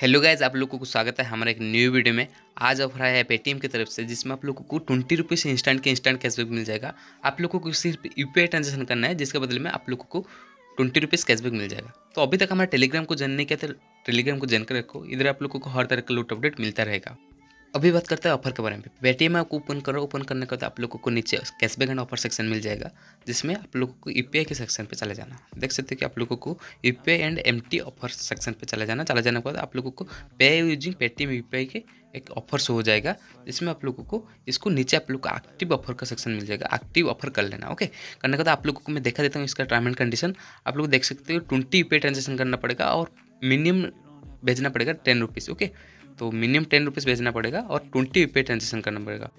hello guys आप लोगों को स्वागत है हमारे एक न्यू वीडियो में आज ऑफर आया है पेटीएम की तरफ से जिसमें आप लोगों को ट्वेंटी रुपीज़ से इंस्टेंट के इंस्टेंट कैशबैक मिल जाएगा आप लोगों को सिर्फ यू पी ट्रांजेक्शन करना है जिसके बदले में आप लोगों को ट्वेंटी रुपीज़ कैशबैक मिल जाएगा तो अभी तक हमारे टेलीग्राम को जॉइन नहीं किया था टेलीग्राम को जानकर कर रखो इधर आप लोगों को हर तरह का लोट अपडेट मिलता रहेगा अभी बात करते हैं ऑफर के बारे में पेटीएम में आपको ओपन करो ओपन करने के बाद आप लोगों को नीचे कैशबैक एंड ऑफर सेक्शन मिल जाएगा जिसमें आप लोगों को यू के सेक्शन पे चले जाना देख सकते हो कि आप लोगों को U and M offer section पे चले जाना चले जाने के बाद आप लोगों को पे यूजिंग पेटीएम यू के एक ऑफर शो हो जाएगा जिसमें आप लोगों को इसको नीचे आप लोग को एक्टिव ऑफर का सेक्शन मिल जाएगा एक्टिव ऑफर कर लेना ओके करने के बाद आप लोगों को मैं देखा देता हूँ इसका टर्म एंड कंडीशन आप लोग देख सकते हो ट्वेंटी यू ट्रांजेक्शन करना पड़ेगा और मिनिमम भेजना पड़ेगा टेन रुपीज़ ओके तो मिनिमम टेन रुपीज़ भेजना पड़ेगा और ट्वेंटी पे ट्रांजेक्शन करना पड़ेगा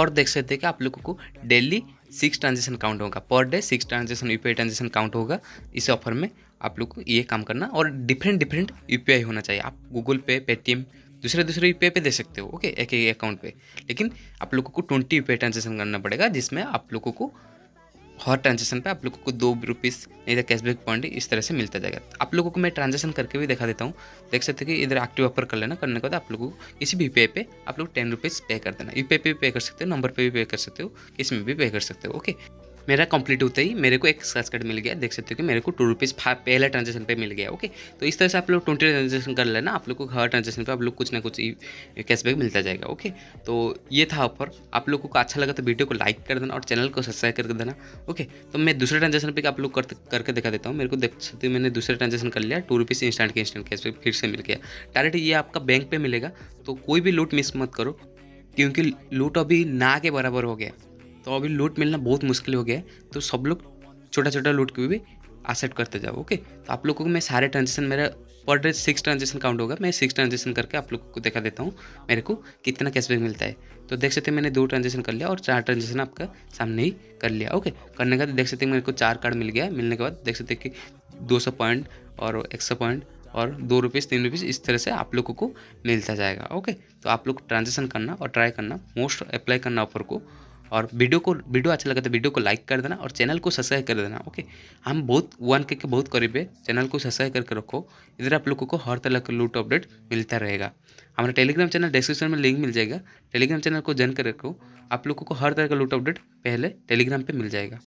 और देख सकते हैं कि आप लोगों को डेली सिक्स ट्रांजेक्शन काउंट होगा per day six transaction U P transaction count होगा इस ऑफर में आप लोग को ये काम करना और डिफरेंट डिफरेंट यू होना चाहिए आप गूगल पे पेटीएम दूसरे दूसरे यू पे दे सकते हो ओके एक ही अकाउंट पे लेकिन आप लोगों को ट्वेंटी यू ट्रांजेक्शन करना पड़ेगा जिसमें आप लोगों को हर ट्रांजेक्शन पे आप लोगों को दो रुपीज़ नहीं तो कैशबैक पॉइंट इस तरह से मिलता जाएगा आप लोगों को मैं ट्रांजेक्शन करके भी दिखा देता हूँ देख सकते हो कि इधर एक्टिव ऑफर कर लेना करने के बाद आप लोगों को किसी भी यू पे आप लोग टेन रुपीज़ पे कर देना यू पे भी पे कर सकते हो नंबर पे भी पे कर सकते हो किसी में भी पे कर सकते हो ओके मेरा कंप्लीट होते ही मेरे को एक स्क्रैच कार्ड मिल गया देख सकते हो कि मेरे को टू रुपीज़ फाइव पहले ट्रांजेक्शन पे मिल गया ओके तो इस तरह से आप लोग ट्वेंटी ट्रांजेक्शन कर लेना आप लोग को हर ट्रांजेक्शन पे आप लोग कुछ ना कुछ कैशबैक मिलता जाएगा ओके तो ये था ऑफर आप लोग को अच्छा लगा तो वीडियो को लाइक कर देना और चैनल को सब्सक्राइब कर देना ओके तो मैं दूसरे ट्रांजेक्शन पर आप लोग करके दिखा देता हूँ मेरे को देख सकते हो मैंने दूसरे ट्रांजेक्शन कर लिया टू रुपीज़ इंस्टेंट के इंस्टेंट कैशबैक फिर से मिल गया डायरेक्ट ये आपका बैंक पर मिलेगा तो कोई भी लूट मिस मत करो क्योंकि लूट अभी ना के बराबर हो गया तो अभी लूट मिलना बहुत मुश्किल हो गया है तो सब लोग छोटा छोटा लूट की भी एक्सेप्ट करते जाओ ओके तो आप लोगों को मैं सारे ट्रांजेक्शन मेरा पर डे सिक्स ट्रांजेक्शन काउंट होगा मैं सिक्स ट्रांजेक्शन करके आप लोगों को दिखा देता हूँ मेरे को कितना कैशबैक मिलता है तो देख सकते हैं मैंने दो ट्रांजेक्शन कर लिया और चार ट्रांजेक्शन आपका सामने ही कर लिया ओके करने का देख सकते हैं मेरे को चार कार्ड मिल गया मिलने के बाद देख सकते हैं कि दो सौ पॉइंट और एक सौ पॉइंट और दो रुपीज़ तीन रुपीज़ इस तरह से आप लोगों को मिलता जाएगा ओके तो आप लोग ट्रांजेक्शन करना और ट्राई करना मोस्ट अप्लाई करना ऑफर को और वीडियो को वीडियो अच्छा लगा तो वीडियो को लाइक कर देना और चैनल को सब्सक्राइब कर देना ओके हम बहुत वन के, के बहुत करीब है चैनल को सब्सक्राइब करके रखो इधर आप लोगों को हर तरह का लूट अपडेट मिलता रहेगा हमारा टेलीग्राम चैनल डिस्क्रिप्शन में लिंक मिल जाएगा टेलीग्राम चैनल को ज्वाइन कर रखो आप लोगों को हर तरह का लूट अपडेट पहले टेलीग्राम पर मिल जाएगा